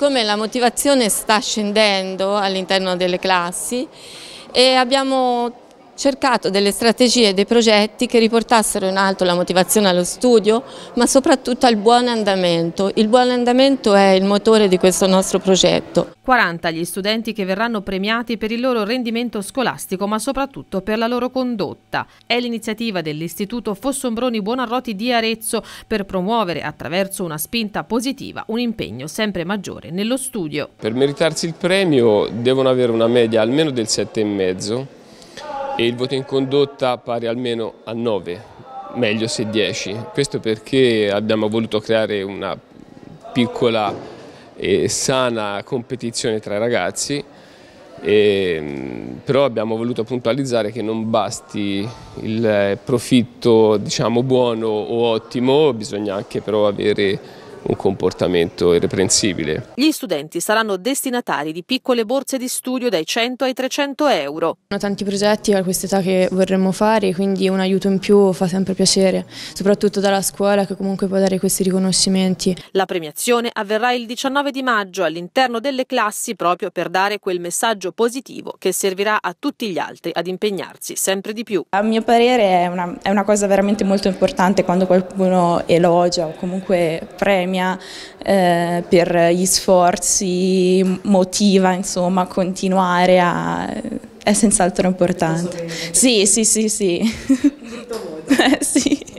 siccome la motivazione sta scendendo all'interno delle classi e abbiamo cercato delle strategie e dei progetti che riportassero in alto la motivazione allo studio, ma soprattutto al buon andamento. Il buon andamento è il motore di questo nostro progetto. 40 gli studenti che verranno premiati per il loro rendimento scolastico, ma soprattutto per la loro condotta. È l'iniziativa dell'Istituto Fossombroni Buonarroti di Arezzo per promuovere attraverso una spinta positiva un impegno sempre maggiore nello studio. Per meritarsi il premio devono avere una media almeno del 7,5 e il voto in condotta pari almeno a 9, meglio se 10. Questo perché abbiamo voluto creare una piccola e sana competizione tra i ragazzi, e, però abbiamo voluto puntualizzare che non basti il eh, profitto diciamo, buono o ottimo, bisogna anche però avere un comportamento irreprensibile. Gli studenti saranno destinatari di piccole borse di studio dai 100 ai 300 euro. Sono tanti progetti a quest'età che vorremmo fare, quindi un aiuto in più fa sempre piacere, soprattutto dalla scuola che comunque può dare questi riconoscimenti. La premiazione avverrà il 19 di maggio all'interno delle classi proprio per dare quel messaggio positivo che servirà a tutti gli altri ad impegnarsi sempre di più. A mio parere è una, è una cosa veramente molto importante quando qualcuno elogia o comunque premia premia eh, per gli sforzi, motiva insomma a continuare, a... è senz'altro importante. Sì, sì, sì, sì. sì.